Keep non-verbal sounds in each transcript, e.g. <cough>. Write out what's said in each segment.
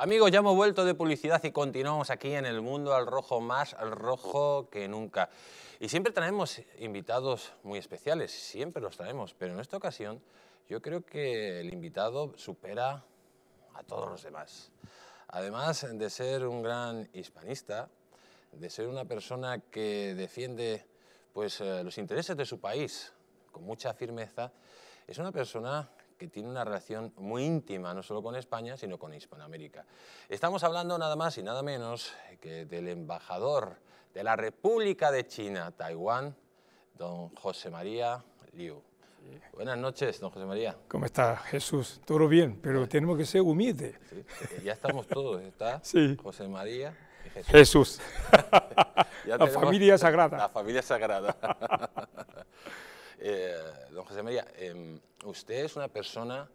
Amigos, ya hemos vuelto de publicidad y continuamos aquí en el mundo al rojo más al rojo que nunca. Y siempre traemos invitados muy especiales, siempre los traemos, pero en esta ocasión yo creo que el invitado supera a todos los demás. Además de ser un gran hispanista, de ser una persona que defiende pues, eh, los intereses de su país con mucha firmeza, es una persona que tiene una relación muy íntima, no solo con España, sino con Hispanoamérica. Estamos hablando nada más y nada menos que del embajador de la República de China, Taiwán, don José María Liu. Buenas noches, don José María. ¿Cómo está, Jesús? Todo bien, pero tenemos que ser humildes. Eh, ya estamos todos, está <laughs> José María Jesús. Jesús. <laughs> la familia sagrada. La familia sagrada. <laughs> Eh, don José María, em, usted es una persona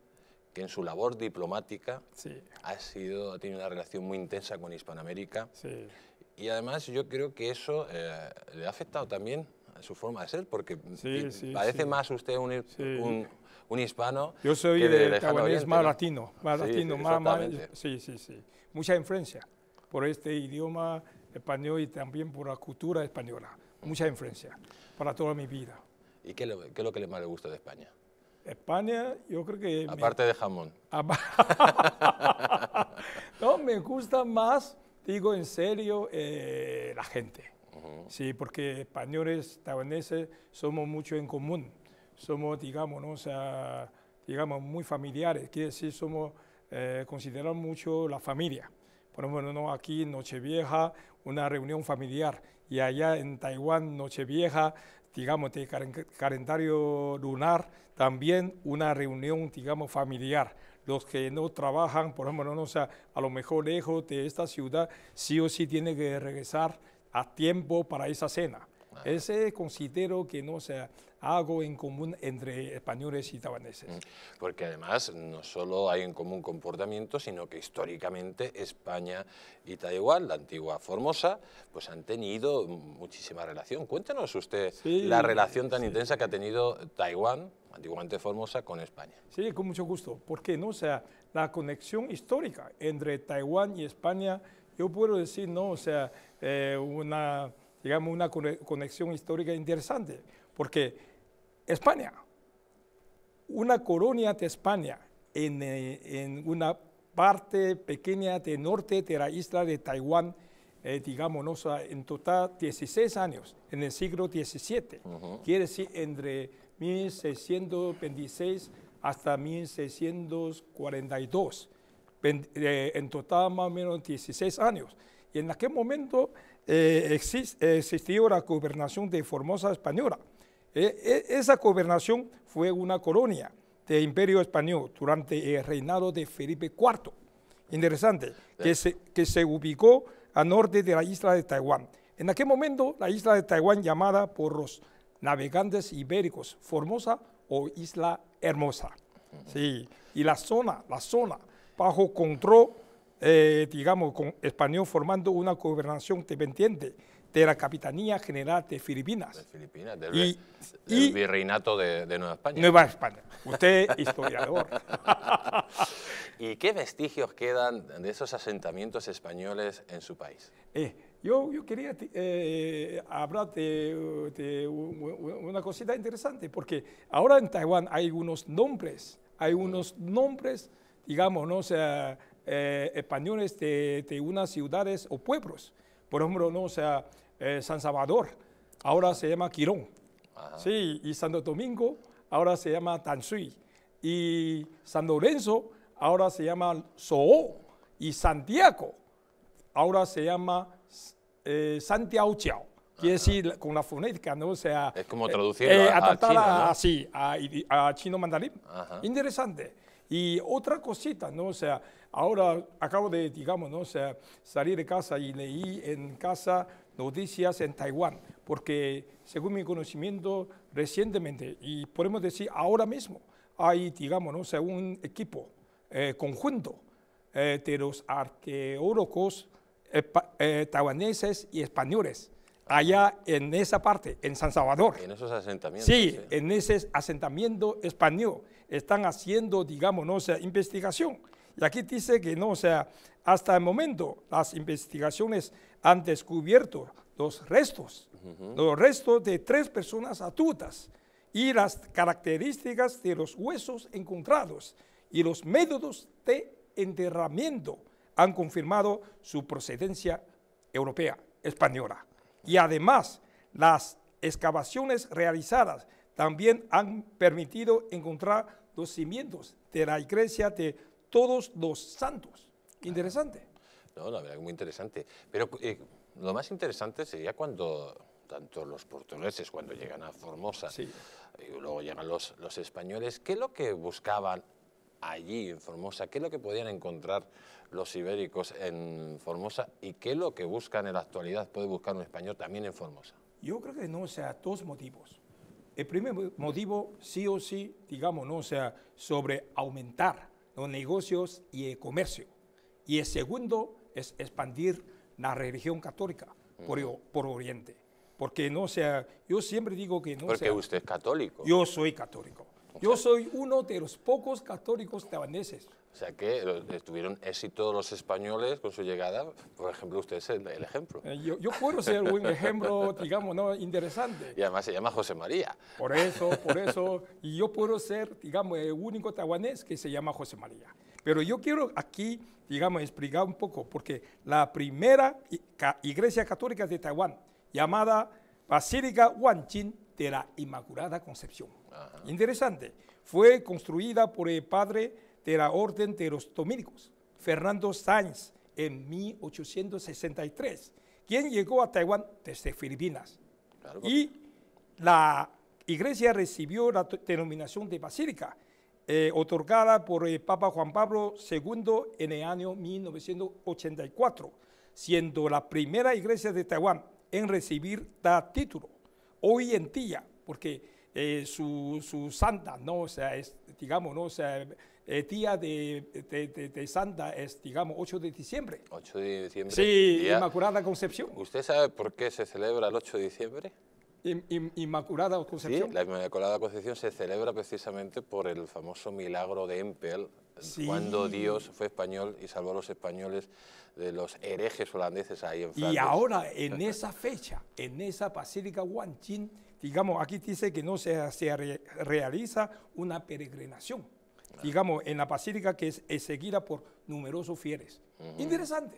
que en su labor diplomática ha, tenido una relación muy intensa con Hispanoamérica. Y además yo creo que eso eh, le ha afectado también a su forma de ser, porque parece más usted un, hispano. Yo soy que de, más latino, más latino, más, más, Sí, sí, sí. Mucha influencia por este idioma español y también por la cultura española. Mucha influencia para toda mi vida. ¿Y qué, es lo que le más le gusta de España? España, yo creo que... Aparte de jamón. <laughs> no, me gusta más, digo en serio, eh, la gente. Sí, porque españoles, taiwaneses, somos mucho en común. Somos, digamos, digamos, muy familiares. Quiere decir, somos, eh, mucho la familia. Por ejemplo, ¿no? aquí Nochevieja, una reunión familiar. Y allá en Taiwán, Nochevieja, digamos, de este calendario lunar, también una reunión, digamos, familiar. Los que no trabajan, por ejemplo, no, sea, a lo mejor lejos de esta ciudad, sí o sí tienen que regresar a tiempo para esa cena. Ese considero que no sea algo en común entre españoles y taiwaneses. Mm, porque además no solo hay en común comportamiento, sino que históricamente España y Taiwán, la antigua Formosa, pues han tenido muchísima relación. Cuéntanos usted la relación tan intensa que ha tenido Taiwán, antiguamente Formosa, con España. Sí, con mucho gusto. porque no? O sea, la conexión histórica entre Taiwán y España, yo puedo decir, ¿no? O sea, eh, una, digamos, una conexión histórica interesante, porque España. Una colonia de España en, eh, una parte pequeña del norte de la isla de Taiwán, eh, en total 16 años, en el siglo XVII. Quiere decir, entre 1626 hasta 1642. Eh, en, total más o menos 16 años. Y en aquel momento eh, existió la gobernación de Formosa Española. Eh, eh, esa gobernación fue una colonia del Imperio Español durante el reinado de Felipe IV. Interesante, que eh. se, que se ubicó al norte de la isla de Taiwán. En aquel momento, la isla de Taiwán, llamada por los navegantes ibéricos Formosa o Isla Hermosa. Sí, y la zona, la zona, bajo control, digamos, con español, formando una gobernación dependiente de la Capitanía General de Filipinas. De Filipinas, del, y, Virreinato de, Nueva España. Nueva España. Usted historiador. <laughs> ¿Y qué vestigios quedan de esos asentamientos españoles en su país? Eh, yo, yo, quería eh, hablar de, una cosita interesante, porque ahora en Taiwán hay unos nombres, hay unos nombres, digamos, ¿no? sea, eh, españoles de, unas ciudades o pueblos. Por ejemplo, ¿no? o sea, eh, San Salvador, ahora se llama Quirón. Sí, y Santo Domingo ahora se llama Tansui. Y San Lorenzo ahora se llama Soo Y Santiago ahora se llama eh, Santiago Chiao. Quiere decir, con la fonética, ¿no? sea, es como eh, traducir eh, a, a, a, así, a, chino mandarín. Interesante. Y otra cosita, ¿no? O sea, ahora acabo de, digamos, ¿no? O sea, salir de casa y leí en casa noticias en Taiwán, porque según mi conocimiento, recientemente, y podemos decir ahora mismo, hay, digamos, un equipo eh, conjunto eh, de los arqueólogos eh, taiwaneses y españoles allá en esa parte, en San Salvador. En esos asentamientos. Sí, en ese asentamiento español. Están haciendo, digamos, investigación. Y aquí dice que, no, o sea, hasta el momento las investigaciones han descubierto los restos, los restos de tres personas atutas y las características de los huesos encontrados y los métodos de enterramiento han confirmado su procedencia europea, española. Y además, las excavaciones realizadas también han permitido encontrar los cimientos de la iglesia de todos los santos. Interesante. No, la verdad que muy interesante. Pero eh, lo más interesante sería cuando tanto los portugueses cuando llegan a Formosa, y luego llegan los, los españoles, ¿qué es lo que buscaban allí en Formosa? ¿Qué es lo que podían encontrar los ibéricos en Formosa? ¿Y qué es lo que buscan en la actualidad? ¿Puede buscar un español también en Formosa? Yo creo que no, o sea, dos motivos. El primer motivo, sí o sí, digamos, ¿no? o sea, sobre aumentar los negocios y el comercio. Y el segundo, es expandir la religión católica por, Oriente. Porque no sea, yo siempre digo que no Porque usted es católico. Yo soy católico. Yo soy uno de los pocos católicos tabaneses. O sea que eh, tuvieron éxito los españoles con su llegada. Por ejemplo, usted es el, ejemplo. Eh, yo, puedo ser un ejemplo, digamos, ¿no? interesante. Y además se llama José María. Por eso, por eso. Y yo puedo ser, digamos, el único taiwanés que se llama José María. Pero yo quiero aquí, digamos, explicar un poco, porque la primera iglesia católica de Taiwán, llamada Basílica Chin de la Inmaculada Concepción. Interesante. Fue construida por el padre de la Orden de los Dominicos, Fernando Sáenz, en 1863, quien llegó a Taiwán desde Filipinas. y la iglesia recibió la denominación de basílica, eh, otorgada por el eh, Papa Juan Pablo II en el año 1984, siendo la primera iglesia de Taiwán en recibir tal título. Hoy en día, porque eh, su, santa, ¿no? O sea, digamos, ¿no? el eh, día de, Santa es, digamos, 8 de diciembre. 8 de diciembre. Sí, Inmaculada Concepción. ¿Usted sabe por qué se celebra el 8 de diciembre? Inmaculada Concepción. Sí, la Inmaculada Concepción se celebra precisamente por el famoso milagro de Empel, cuando Dios fue español y salvó a los españoles de los herejes holandeses ahí en Francia. Y ahora, en esa fecha, en esa Basílica Huanchín, digamos, aquí dice que no se, realiza una peregrinación digamos, en la pacífica que es, seguida por numerosos fieles. Interesante.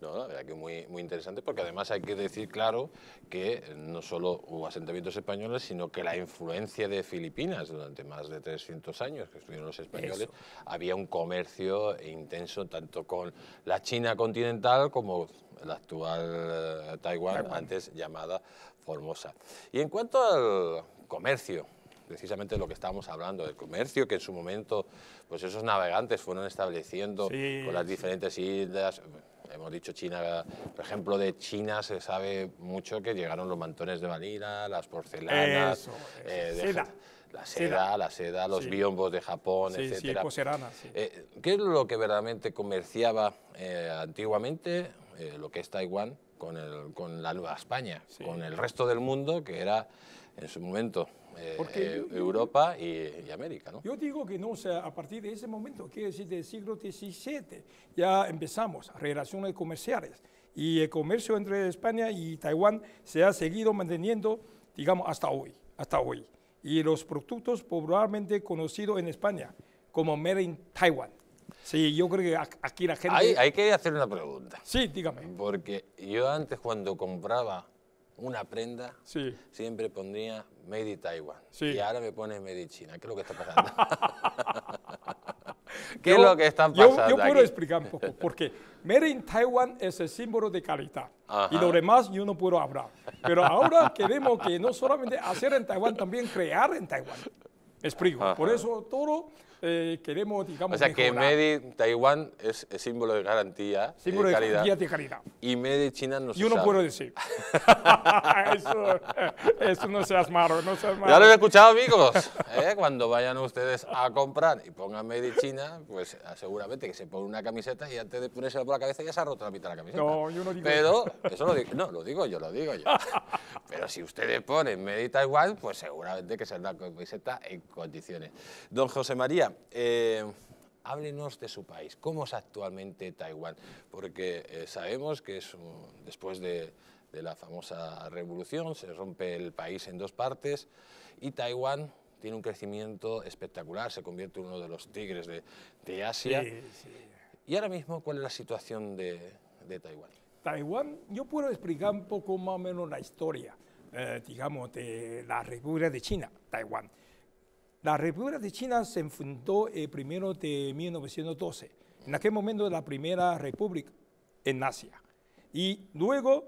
No, la verdad que muy, muy interesante porque además hay que decir claro que no solo hubo asentamientos españoles, sino que la influencia de Filipinas durante más de 300 años que estuvieron los españoles, había un comercio intenso tanto con la China continental como la actual eh, Taiwán, antes llamada Formosa. Y en cuanto al comercio, precisamente lo que estábamos hablando, del comercio que en su momento pues esos navegantes fueron estableciendo con las diferentes islas. Hemos dicho China, por ejemplo, de China se sabe mucho que llegaron los mantones de Manila, las porcelanas, eh, La seda, los biombos de Japón, etc. Eh, ¿Qué es lo que verdaderamente comerciaba eh, antiguamente lo que es Taiwán con, con la Nueva España, con el resto del mundo, que era en su momento porque eh, Europa y, América. ¿no? Yo digo que no, o sea, a partir de ese momento, quiero decir, del siglo XVII, ya empezamos relaciones comerciales y el comercio entre España y Taiwán se ha seguido manteniendo, digamos, hasta hoy, hasta hoy. Y los productos popularmente conocidos en España como Made in Taiwan. Sí, yo creo que aquí la gente... Hay, hay que hacer una pregunta. Sí, dígame. Porque yo antes cuando compraba una prenda, siempre pondría Made in Taiwan. Y ahora me pones Made in China. ¿Qué es lo que está pasando? <laughs> ¿Qué es lo que está pasando? Yo, yo puedo explicar un poco, porque Made in Taiwan es el símbolo de calidad. Y lo demás yo no puedo hablar. Pero ahora queremos que no solamente hacer en Taiwán, también crear en Taiwán. explico. Por eso todo eh, queremos, digamos, O sea que Made Taiwán es, es, símbolo de garantía, símbolo de, calidad. De, de calidad. Y Made China no se Yo no puedo decir. <laughs> eso, eso, no seas malo, no seas malo. Ya lo he escuchado, amigos. ¿eh? Cuando vayan ustedes a comprar y pongan Made China, pues ah, seguramente que se pone una camiseta y antes de ponérsela por la cabeza ya se ha roto la mitad de la camiseta. No, yo no digo Pero, eso, lo digo, no, lo digo yo, lo digo yo. <laughs> Pero si ustedes ponen Made Taiwán, pues seguramente que se la camiseta en condiciones. Don José María, eh, háblenos de su país. ¿Cómo es actualmente Taiwán? Porque eh, sabemos que después de, la famosa revolución se rompe el país en dos partes y Taiwán tiene un crecimiento espectacular, se convierte en uno de los tigres de, Asia. ¿Y ahora mismo cuál es la situación de, Taiwán? Taiwán, yo puedo explicar un poco más o menos la historia, eh, digamos, de la República de China, Taiwán. La República de China se fundó el eh, primero de 1912, en aquel momento la primera república en Asia. Y luego,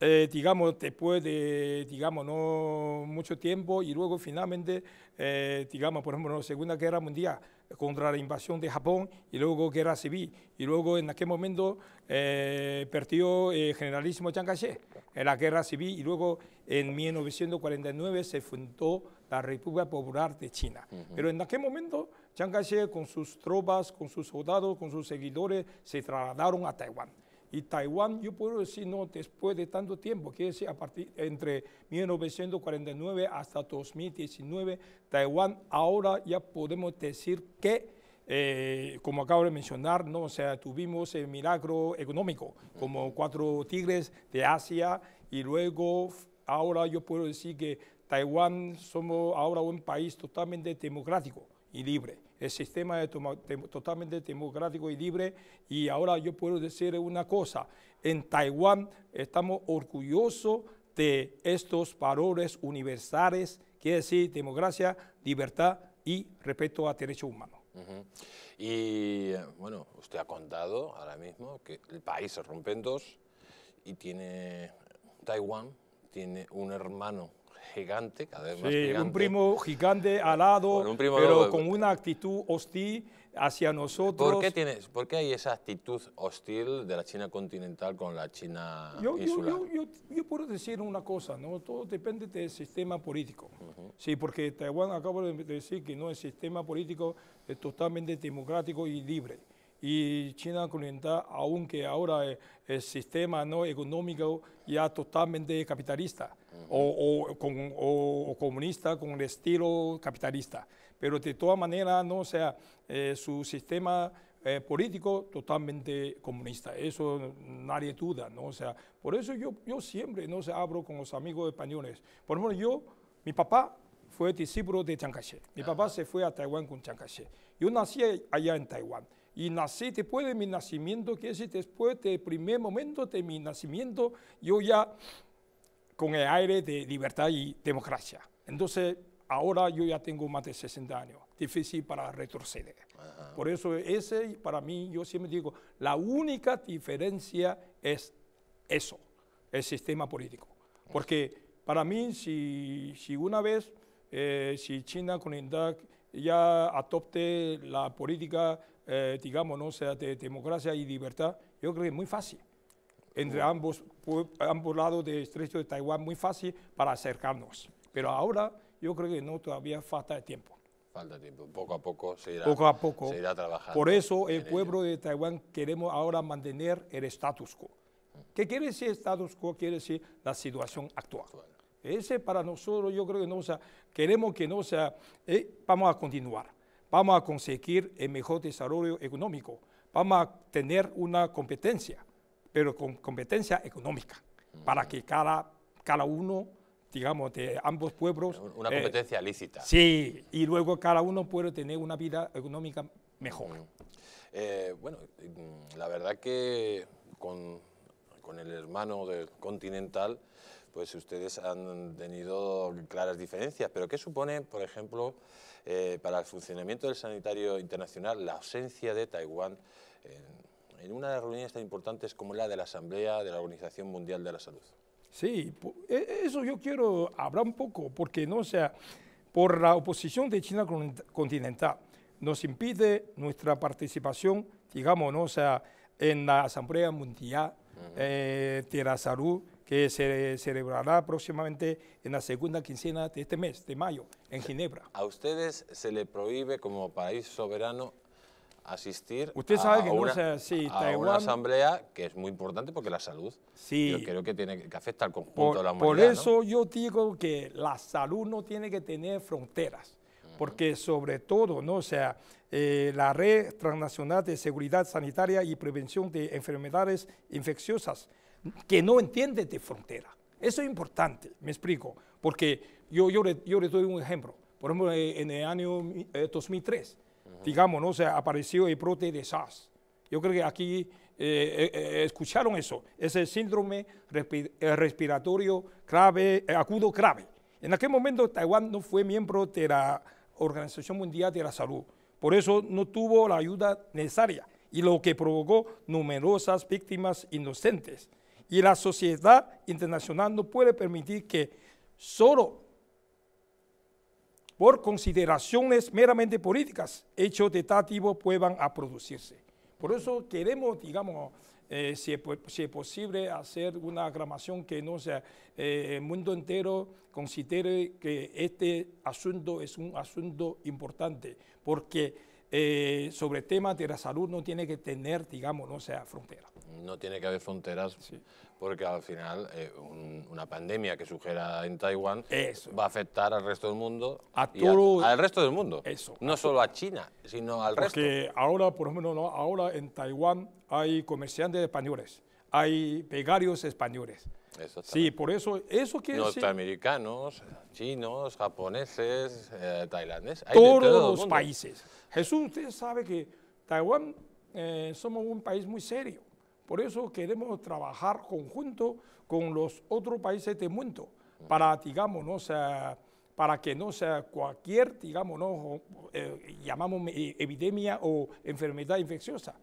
eh, digamos, después de, digamos, no mucho tiempo, y luego finalmente, eh, digamos, por ejemplo, la Segunda Guerra Mundial, contra la invasión de Japón, y luego guerra civil, y luego en aquel momento perdió el generalísimo Chiang Kai-shek en la guerra civil, y luego en 1949 se fundó la República Popular de China. Pero en aquel momento, Chiang Kai-shek con sus tropas, con sus soldados, con sus seguidores, se trasladaron a Taiwán. Y Taiwán, yo puedo decir, no, después de tanto tiempo, quiere decir, a partir entre 1949 hasta 2019, Taiwán ahora ya podemos decir que eh, como acabo de mencionar, ¿no? sea, tuvimos el milagro económico, como cuatro tigres de Asia, y luego ahora yo puedo decir que Taiwán somos ahora un país totalmente democrático y libre. El sistema es totalmente democrático y libre y ahora yo puedo decir una cosa, en Taiwán estamos orgullosos de estos valores universales, que decir democracia, libertad y respeto a derechos humanos. Y bueno, usted ha contado ahora mismo que el país se rompe en dos y tiene Taiwán, tiene un hermano gigante, cada vez más un primo gigante alado, pero con una actitud hostil hacia nosotros. ¿Por qué, hay esa actitud hostil de la China continental con la China yo, insular? Yo, puedo decir una cosa, ¿no? todo depende del sistema político. Sí, porque Taiwán acabo de decir que no, es sistema político es totalmente democrático y libre y China Continental, aunque ahora eh, el sistema ¿no? económico ya totalmente capitalista o, con, o, comunista con el estilo capitalista. Pero de todas maneras, ¿no? sea, eh, su sistema eh, político totalmente comunista, eso nadie duda, ¿no? O sea, por eso yo, yo siempre, ¿no? se hablo con los amigos españoles. Por ejemplo, yo, mi papá fue discípulo de Chiang Mi papá se fue a Taiwán con Chiang Yo nací allá en Taiwán y nací después de mi nacimiento, que es después del primer momento de mi nacimiento, yo ya con el aire de libertad y democracia. Entonces, ahora yo ya tengo más de 60 años, difícil para retroceder. Por eso ese, para mí, yo siempre digo, la única diferencia es eso, el sistema político. Porque para mí, si, una vez, eh, si China con India ya adopte la política eh, digamos, ¿no? sea, de democracia y libertad, yo creo que es muy fácil. Entre ambos, ambos lados del estrecho de Taiwán, muy fácil para acercarnos. Pero ahora yo creo que no, todavía falta de tiempo. Falta tiempo, poco a poco se irá, poco a poco. Se trabajando. Por eso el pueblo de Taiwán queremos ahora mantener el status quo. ¿Qué quiere decir status quo? Quiere decir la situación actual. Ese para nosotros yo creo que no, sea, queremos que no sea, eh, vamos a continuar vamos a conseguir el mejor desarrollo económico, vamos a tener una competencia, pero con competencia económica, para que cada, cada uno digamos, de ambos pueblos. Una eh, competencia lícita. Sí, y luego cada uno puede tener una vida económica mejor. Eh, bueno, mm, la verdad que con con el hermano del continental, pues ustedes han tenido claras diferencias. Pero ¿qué supone, por ejemplo, eh, para el funcionamiento del sanitario internacional la ausencia de Taiwán en, una de las reuniones tan importantes como la de la Asamblea de la Organización Mundial de la Salud? Sí, e, e, eso yo quiero hablar un poco, porque no sea por la oposición de China continental nos impide nuestra participación, digamos, ¿no? sea, en la Asamblea Mundial eh, salud, que se celebrará próximamente en la segunda quincena de este mes, de mayo, en Ginebra. ¿A ustedes se le prohíbe como país soberano asistir a, una, asamblea que es muy importante porque la salud sí, yo creo que tiene que afecta al conjunto por, de la humanidad. Por eso yo digo que la salud no tiene que tener fronteras porque sobre todo, ¿no? O sea, eh, la Red Transnacional de Seguridad Sanitaria y Prevención de Enfermedades Infecciosas, que no entiende de frontera. Eso es importante, me explico, porque yo, yo, yo le doy un ejemplo. Por ejemplo, eh, en el año 2003, eh, digamos, ¿no? O apareció el brote de SARS. Yo creo que aquí escucharon eso, ese síndrome respiratorio grave, grave. En aquel momento Taiwán no fue miembro de la Organización Mundial de la Salud. Por eso no tuvo la ayuda necesaria y lo que provocó numerosas víctimas inocentes. Y la sociedad internacional no puede permitir que solo por consideraciones meramente políticas, hechos de puedan producirse. Por eso queremos, digamos, eh, si, es, posible, hacer una aclamación que no sea, eh, el mundo entero considere que este asunto es un asunto importante, porque eh, sobre temas de la salud no tiene que tener, digamos, no sea frontera. No tiene que haber fronteras porque al final eh, una pandemia que sugera en Taiwán va a afectar al resto del mundo. A todo, al resto del mundo. No solo a China, sino al resto. Porque ahora, por lo menos, ahora en Taiwán hay comerciantes españoles, hay pegarios españoles. Sí, por eso, eso quiere Norteamericanos, chinos, japoneses, eh, tailandeses. todos los países. Jesús, usted sabe que Taiwán eh, somos un país muy serio por eso queremos trabajar conjunto con los otros países del mundo para, para que no sea cualquier, digamos, eh, llamamos epidemia o enfermedad infecciosa.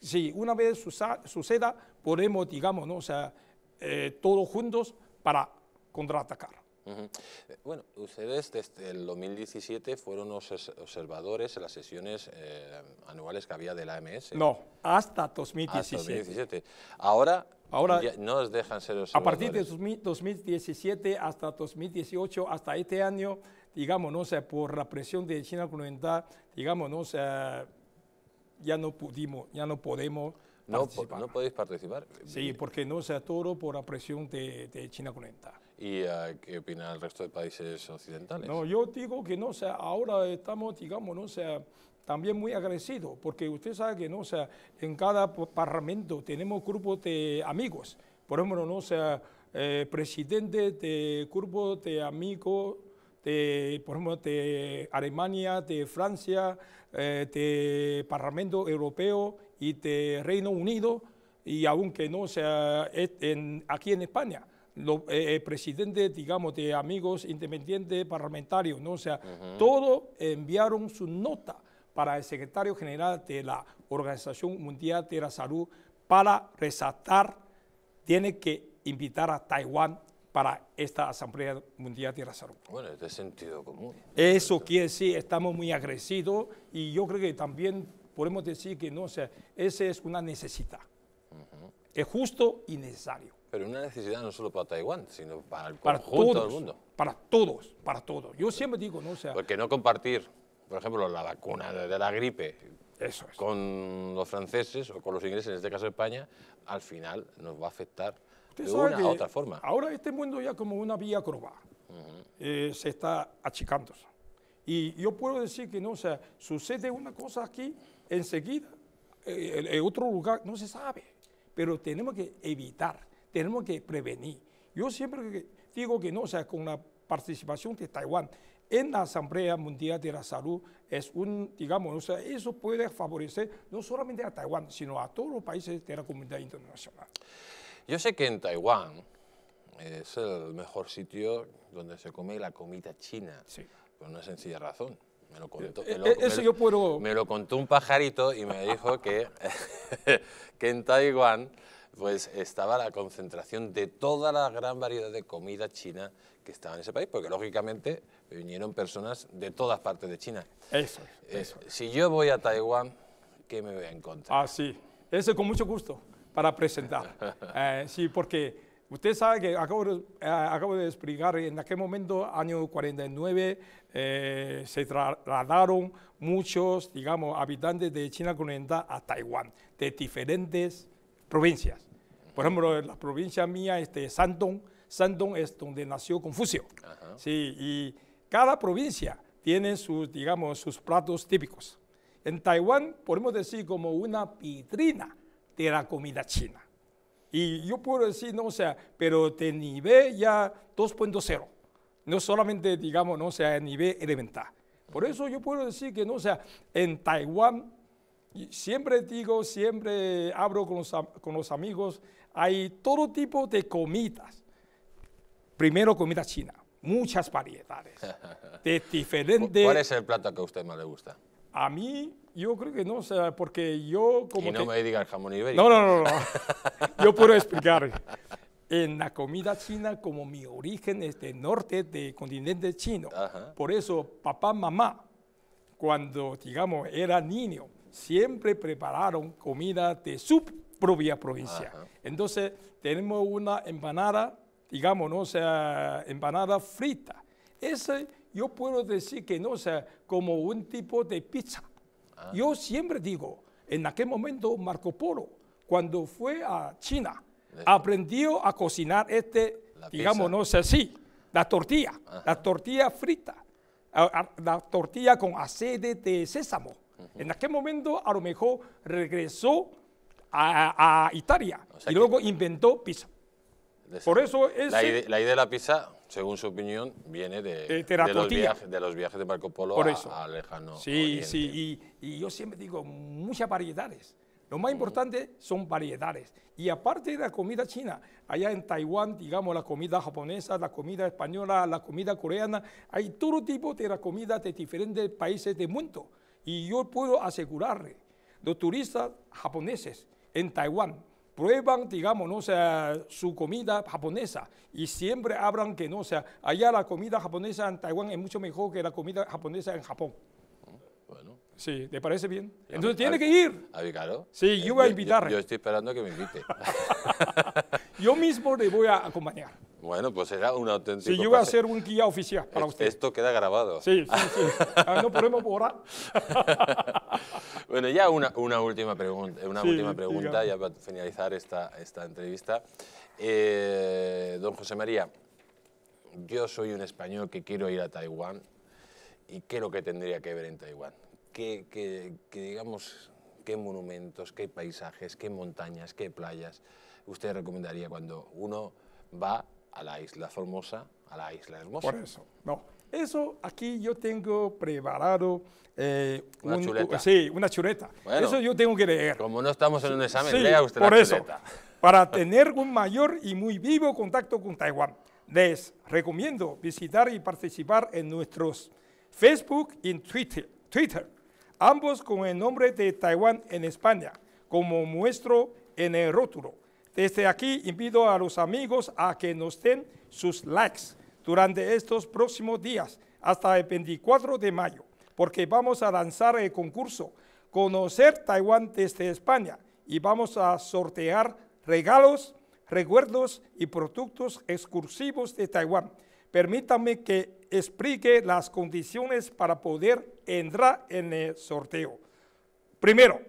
Si una vez suceda, podemos, digamos, sea, eh, todos juntos para contraatacar. Eh, bueno, ustedes desde el 2017 fueron los observadores en las sesiones eh, anuales que había de la AMS. No, hasta 2017. 2017. Ahora, Ahora no os dejan ser observadores. A partir de 2017 hasta 2018, hasta este año, digamos, no sea por la presión de China continental, digamos, no ya no pudimos, ya no podemos no, No podéis participar. Sí, porque no sea todo por la presión de, de China continental. ¿Y eh, qué opina el resto de países occidentales? No, yo digo que no, o sea, ahora estamos, digamos, no o sea, también muy agradecidos, porque usted sabe que no, o sea, en cada parlamento tenemos grupos de amigos, por ejemplo, no, o sea, eh, presidente de grupos de amigos de, por ejemplo, de Alemania, de Francia, eh, de Parlamento Europeo y de Reino Unido, y aunque no sea aquí en España los eh, eh, presidentes, digamos, de amigos independientes parlamentarios, ¿no? O sea, todos enviaron su nota para el secretario general de la Organización Mundial de la Salud para resaltar, tiene que invitar a Taiwán para esta Asamblea Mundial de la Salud. Bueno, es de sentido común. Eso quiere decir, estamos muy agresivos y yo creo que también podemos decir que no, o sea, esa es una necesidad. Es justo y necesario. Pero una necesidad no solo para Taiwán, sino para el conjunto del mundo. Para todos, para todos. Yo siempre digo, ¿no? O sea, Porque no compartir, por ejemplo, la vacuna de la gripe eso con los franceses o con los ingleses, en este caso España, al final nos va a afectar de una u otra forma. Ahora este mundo ya como una vía curva eh, se está achicando. Y yo puedo decir que no, o sea, sucede una cosa aquí enseguida, en eh, otro lugar no se sabe, pero tenemos que evitar tenemos que prevenir. Yo siempre digo que no, o sea, con la participación de Taiwán en la Asamblea Mundial de la Salud es un, digamos, o sea, eso puede favorecer no solamente a Taiwán, sino a todos los países de la comunidad internacional. Yo sé que en Taiwán es el mejor sitio donde se come la comida china, sí. por una sencilla razón. Me lo, contó, eh, eh, Eso yo puedo... me lo contó un pajarito y me dijo que, <laughs> que en Taiwán pues estaba la concentración de toda la gran variedad de comida china que estaba en ese país, porque lógicamente vinieron personas de todas partes de China. Eso, eh, eso. si yo voy a Taiwán, ¿qué me voy a encontrar? Ah, sí, eso con mucho gusto para presentar. <laughs> Eh, sí, porque usted sabe que acabo de, eh, explicar, en aquel momento, año 49, se trasladaron muchos, digamos, habitantes de China continental a Taiwán, de diferentes provincias. Por ejemplo, en la provincia mía, este, Sandong, Sandón es donde nació Confucio. Sí, y cada provincia tiene sus, digamos, sus platos típicos. En Taiwán podemos decir como una vitrina de la comida china. Y yo puedo decir, no, o sea, pero de nivel ya 2.0, no solamente, digamos, no sea, a nivel elemental. Por eso yo puedo decir que, no, o sea, en Taiwán, siempre digo, siempre hablo con los, con los amigos hay todo tipo de comidas. Primero comida china, muchas variedades <laughs> de diferentes. ¿Cuál es el plato que a usted más le gusta? A mí, yo creo que no, o sea, porque yo como. Y no me diga jamón ibérico. No, no, no, <laughs> yo puedo explicar. En la comida china, como mi origen es del norte del continente chino, por eso papá, mamá, cuando digamos era niño, siempre prepararon comida de soup propia provincia. Entonces, tenemos una empanada, digamos, ¿no? O sea, empanada frita. Ese yo puedo decir que no sea como un tipo de pizza. Ah. Yo siempre digo, en aquel momento Marco Polo, cuando fue a China, aprendió a cocinar este, digamos, no sé, sea, sí, la tortilla, la tortilla frita, la tortilla con aceite de sésamo. En aquel momento a lo mejor regresó a, Italia y luego inventó pizza. Por eso es... La, idea de la pizza, según su opinión, viene de, eh, los, viajes, de Marco Polo A, lejano Sí, sí, y, yo siempre digo muchas variedades. Lo más importante son variedades. Y aparte de la comida china, allá en Taiwán, digamos, la comida japonesa, la comida española, la comida coreana, hay todo tipo de comida de diferentes países del mundo. Y yo puedo asegurarle, los turistas japoneses, en Taiwán prueban, digamos, su comida japonesa y siempre hablan que no, sea, allá la comida japonesa en Taiwán es mucho mejor que la comida japonesa en Japón. Bueno. Sí, ¿te parece bien? Entonces tiene que ir. A Sí, yo voy a invitarle. yo, estoy esperando que me invite. <laughs> yo mismo le voy a acompañar. Bueno, pues será una auténtico. Sí, yo voy a hacer un guía oficial para usted. Esto queda grabado. Sí, sí, sí. Ah, no podemos borrar. <laughs> bueno, ya una, última pregunta, una última pregunta ya para finalizar esta, esta entrevista. Eh, don José María, yo soy un español que quiero ir a Taiwán y qué es lo que tendría que ver en Taiwán. qué digamos, qué monumentos, qué paisajes, qué montañas, qué playas usted recomendaría cuando uno va a la isla Formosa, a la isla Hermosa. Por eso, no. Eso aquí yo tengo preparado. Eh, una chuleta. Sí, una chuleta. eso yo tengo que leer. Como no estamos en un examen, lea usted por la eso, chuleta. <laughs> Para tener un mayor y muy vivo contacto con Taiwán, les recomiendo visitar y participar en nuestros Facebook y Twitter, Twitter, ambos con el nombre de Taiwán en España, como muestro en el rótulo. Desde aquí invito a los amigos a que nos den sus likes durante estos próximos días hasta el 24 de mayo, porque vamos a lanzar el concurso Conocer Taiwán desde España y vamos a sortear regalos, recuerdos y productos exclusivos de Taiwán. Permítanme que explique las condiciones para poder entrar en el sorteo. Primero,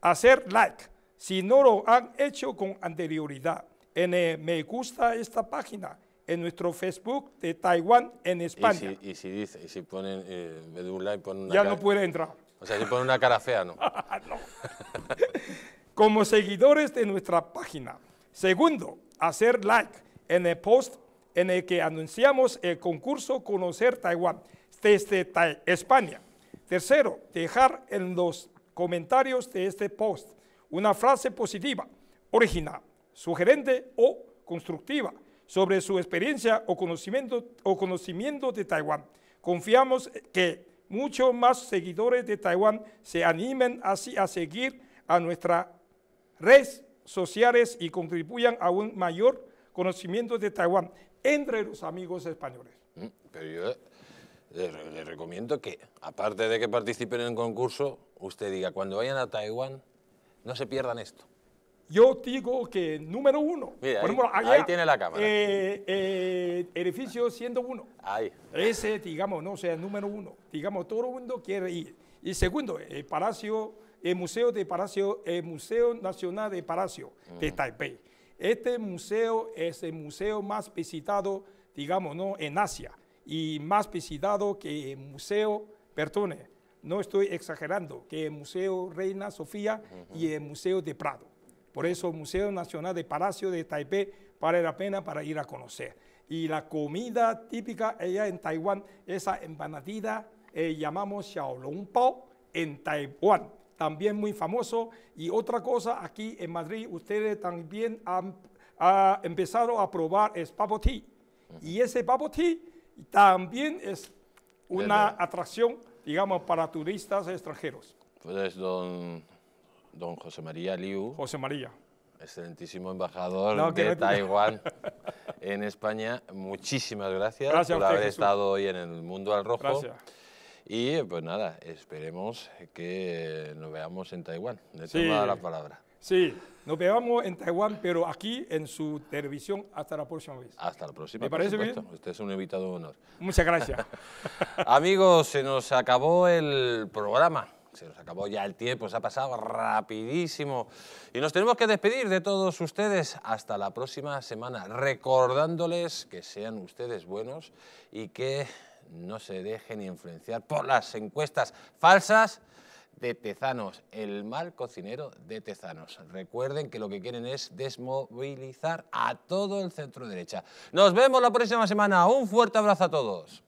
hacer like si no lo han hecho con anterioridad. En eh, me gusta esta página, en nuestro Facebook de Taiwán en España. Y si, y si dice, si ponen eh, ponen una Ya no puede entrar. O sea, si ponen una cara fea, ¿no? <laughs> Ah, no. <laughs> Como seguidores de nuestra página. Segundo, hacer like en el post en el que anunciamos el concurso Conocer Taiwán desde España. Tercero, dejar en los comentarios de este post una frase positiva, original, sugerente o constructiva sobre su experiencia o conocimiento, o conocimiento de Taiwán. Confiamos que muchos más seguidores de Taiwán se animen así a seguir a nuestras redes sociales y contribuyan a un mayor conocimiento de Taiwán entre los amigos españoles. Mm, pero yo les recomiendo que, aparte de que participen en el concurso, usted diga, cuando vayan a Taiwán, no se pierdan esto. Yo digo que número uno. ahí, tiene la cámara. Eh, eh, edificio 101. Ahí. Ese, digamos, no sea el número uno. Digamos, todo el mundo quiere ir. Y segundo, el Palacio, el Museo de Palacio, el Museo Nacional de Palacio de Taipei. Este museo es el museo más visitado, digamos, en Asia y más visitado que el museo, perdone, no estoy exagerando, que el Museo Reina Sofía y el Museo de Prado. Por eso el Museo Nacional de Palacio de Taipei vale la pena para ir a conocer. Y la comida típica allá en Taiwán, esa empanadita, eh, llamamos Xiaolongbao en Taiwán, también muy famoso. Y otra cosa, aquí en Madrid ustedes también han empezado a probar es Y ese bubble también es una atracción digamos, para turistas extranjeros. Pues don, don José María Liu. José María. Excelentísimo embajador de Taiwán <laughs> en España. Muchísimas gracias, por haber estado hoy en el Mundo al Rojo. Gracias. Y pues nada, esperemos que nos veamos en Taiwán. Le sí. la palabra. Sí, nos vemos en Taiwán, pero aquí en su televisión. Hasta la próxima vez. Hasta la próxima. ¿Me parece bien? Usted es un invitado honor. Muchas gracias. <laughs> Amigos, se nos acabó el programa se nos acabó ya el tiempo, se ha pasado rapidísimo. Y nos tenemos que despedir de todos ustedes hasta la próxima semana, recordándoles que sean ustedes buenos y que no se dejen influenciar por las encuestas falsas de Tezanos, el mal cocinero de Tezanos. Recuerden que lo que quieren es desmovilizar a todo el centro derecha. Nos vemos la próxima semana. Un fuerte abrazo a todos.